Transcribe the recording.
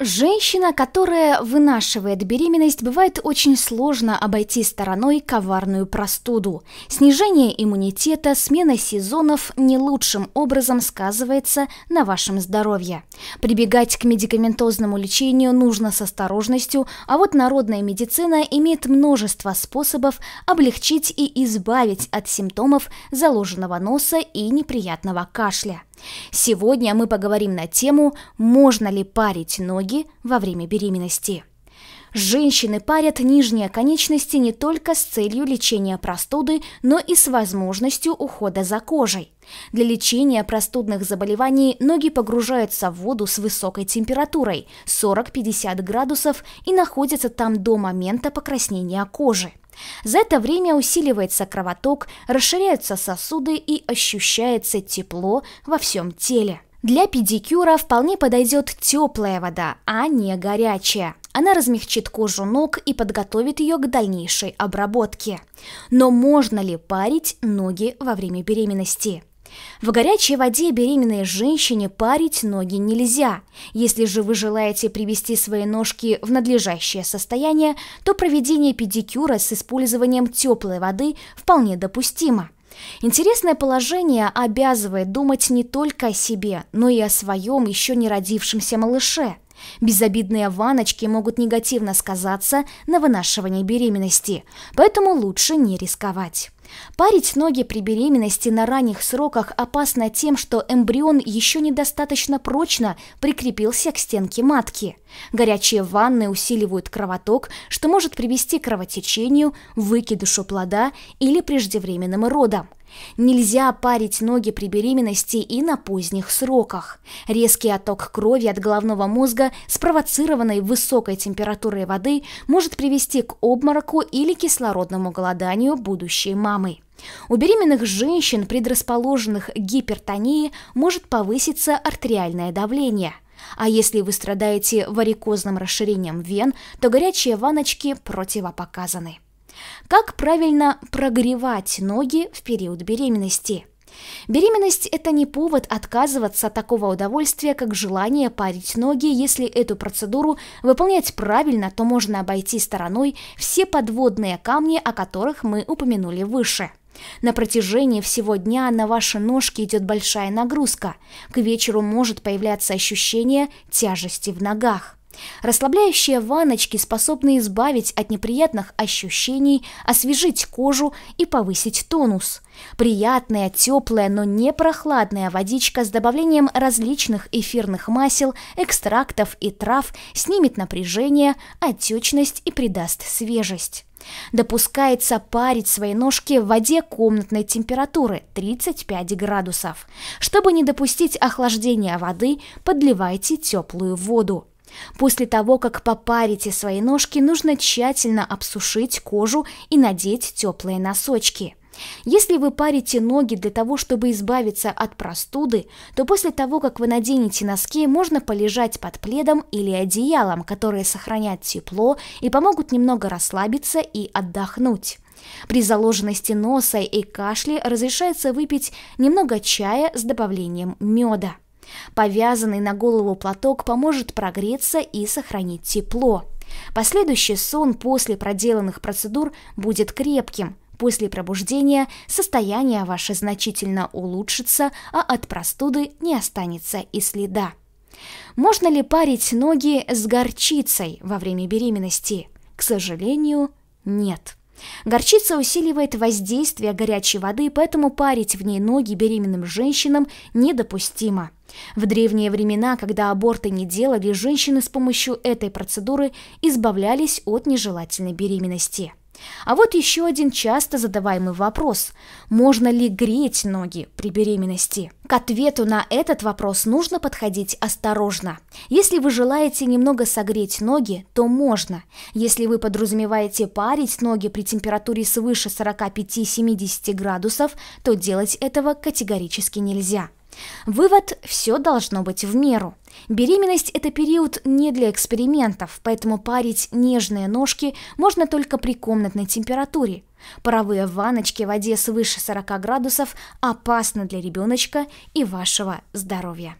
Женщина, которая вынашивает беременность, бывает очень сложно обойти стороной коварную простуду. Снижение иммунитета, смена сезонов не лучшим образом сказывается на вашем здоровье. Прибегать к медикаментозному лечению нужно с осторожностью, а вот народная медицина имеет множество способов облегчить и избавить от симптомов заложенного носа и неприятного кашля. Сегодня мы поговорим на тему «Можно ли парить ноги во время беременности?». Женщины парят нижние конечности не только с целью лечения простуды, но и с возможностью ухода за кожей. Для лечения простудных заболеваний ноги погружаются в воду с высокой температурой – 40-50 градусов и находятся там до момента покраснения кожи. За это время усиливается кровоток, расширяются сосуды и ощущается тепло во всем теле. Для педикюра вполне подойдет теплая вода, а не горячая. Она размягчит кожу ног и подготовит ее к дальнейшей обработке. Но можно ли парить ноги во время беременности? В горячей воде беременной женщине парить ноги нельзя. Если же вы желаете привести свои ножки в надлежащее состояние, то проведение педикюра с использованием теплой воды вполне допустимо. Интересное положение обязывает думать не только о себе, но и о своем еще не родившемся малыше. Безобидные ваночки могут негативно сказаться на вынашивании беременности, поэтому лучше не рисковать. Парить ноги при беременности на ранних сроках опасно тем, что эмбрион еще недостаточно прочно прикрепился к стенке матки. Горячие ванны усиливают кровоток, что может привести к кровотечению, выкидышу плода или преждевременным родам. Нельзя парить ноги при беременности и на поздних сроках. Резкий отток крови от головного мозга, спровоцированный высокой температурой воды, может привести к обмороку или кислородному голоданию будущей мамы мамой. У беременных женщин, предрасположенных к гипертонии, может повыситься артериальное давление. А если вы страдаете варикозным расширением вен, то горячие ваночки противопоказаны. Как правильно прогревать ноги в период беременности – Беременность – это не повод отказываться от такого удовольствия, как желание парить ноги. Если эту процедуру выполнять правильно, то можно обойти стороной все подводные камни, о которых мы упомянули выше. На протяжении всего дня на ваши ножки идет большая нагрузка. К вечеру может появляться ощущение тяжести в ногах. Расслабляющие ваночки способны избавить от неприятных ощущений, освежить кожу и повысить тонус. Приятная, теплая, но не прохладная водичка с добавлением различных эфирных масел, экстрактов и трав снимет напряжение, отечность и придаст свежесть. Допускается парить свои ножки в воде комнатной температуры 35 градусов. Чтобы не допустить охлаждения воды, подливайте теплую воду. После того, как попарите свои ножки, нужно тщательно обсушить кожу и надеть теплые носочки. Если вы парите ноги для того, чтобы избавиться от простуды, то после того, как вы наденете носки, можно полежать под пледом или одеялом, которые сохранят тепло и помогут немного расслабиться и отдохнуть. При заложенности носа и кашле разрешается выпить немного чая с добавлением меда. Повязанный на голову платок поможет прогреться и сохранить тепло. Последующий сон после проделанных процедур будет крепким. После пробуждения состояние ваше значительно улучшится, а от простуды не останется и следа. Можно ли парить ноги с горчицей во время беременности? К сожалению, нет. Горчица усиливает воздействие горячей воды, поэтому парить в ней ноги беременным женщинам недопустимо. В древние времена, когда аборты не делали, женщины с помощью этой процедуры избавлялись от нежелательной беременности. А вот еще один часто задаваемый вопрос. Можно ли греть ноги при беременности? К ответу на этот вопрос нужно подходить осторожно. Если вы желаете немного согреть ноги, то можно. Если вы подразумеваете парить ноги при температуре свыше 45-70 градусов, то делать этого категорически нельзя. Вывод – все должно быть в меру. Беременность – это период не для экспериментов, поэтому парить нежные ножки можно только при комнатной температуре. Паровые ванночки в воде свыше 40 градусов опасны для ребеночка и вашего здоровья.